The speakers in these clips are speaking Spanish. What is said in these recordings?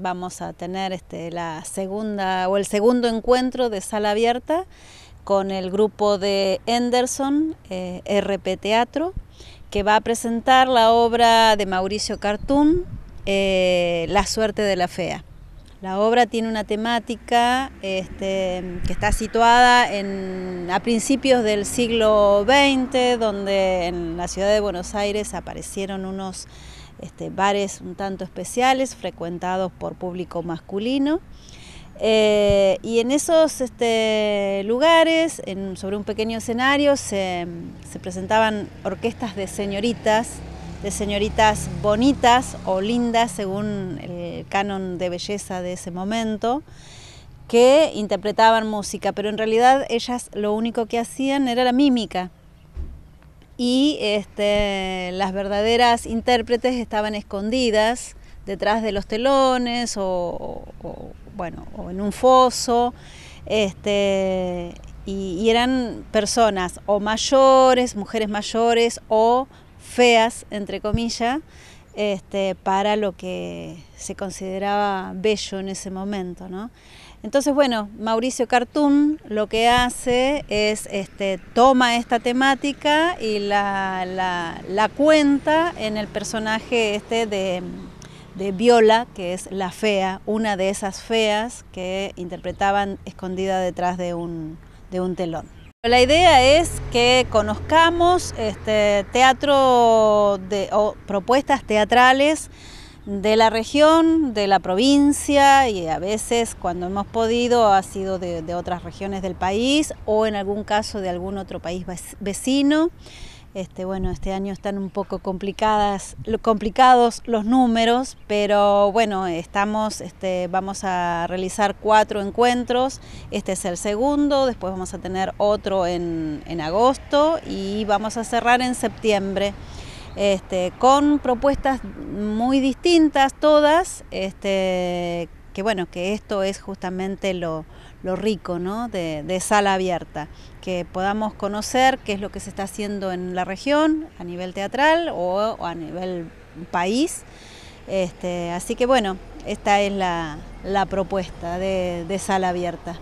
vamos a tener este, la segunda o el segundo encuentro de sala abierta con el grupo de Henderson, eh, RP Teatro, que va a presentar la obra de Mauricio Cartún, eh, La suerte de la fea. La obra tiene una temática este, que está situada en, a principios del siglo XX, donde en la ciudad de Buenos Aires aparecieron unos este, bares un tanto especiales, frecuentados por público masculino. Eh, y en esos este, lugares, sobre un pequeño escenario, se, se, presentaban orquestas de señoritas, de señoritas bonitas o lindas, según el canon de belleza de ese momento, que interpretaban música, pero en realidad ellas lo único que hacían era la mímica y este, las verdaderas intérpretes estaban escondidas detrás de los telones o, bueno, o en un foso. Este, y, eran personas o mayores, mujeres mayores o feas, entre comillas, este, para lo que se consideraba bello en ese momento. ¿no? Entonces, bueno, Mauricio Cartún lo que hace es, este, toma esta temática y la, cuenta en el personaje este de, Viola, que es la fea, una de esas feas que interpretaban escondida detrás de un, telón. La idea es que conozcamos este, teatro de, o propuestas teatrales de la región, de la provincia y a veces cuando hemos podido ha sido de, otras regiones del país o en algún caso de algún otro país vecino. Este, bueno, este año están un poco complicadas, complicados los números, pero bueno, estamos, este, vamos a realizar cuatro encuentros. Este es el segundo, después vamos a tener otro en agosto y vamos a cerrar en septiembre. Este, con propuestas muy distintas todas, este, que bueno, que esto es justamente lo, rico ¿no? de, sala abierta, que podamos conocer qué es lo que se está haciendo en la región a nivel teatral o, a nivel país. Este, así que bueno, esta es la, propuesta de sala abierta.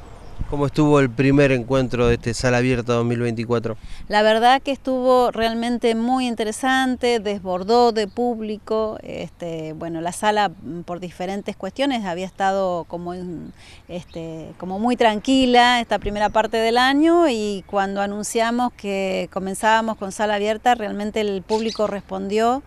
¿Cómo estuvo el primer encuentro de este Sala Abierta 2024? La verdad que estuvo realmente muy interesante, desbordó de público. Este, bueno, la sala mm, por diferentes cuestiones había estado este, como, muy tranquila esta primera parte del año y cuando anunciamos que comenzábamos con Sala Abierta, realmente el público respondió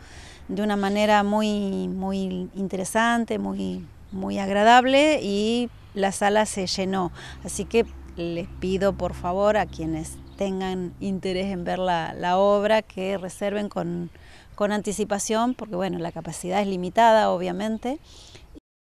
de una manera muy, muy interesante, muy, muy agradable y la sala se llenó. Así que les pido por favor a quienes tengan interés en ver la, obra que reserven con, con anticipación, porque bueno, la capacidad es limitada, obviamente.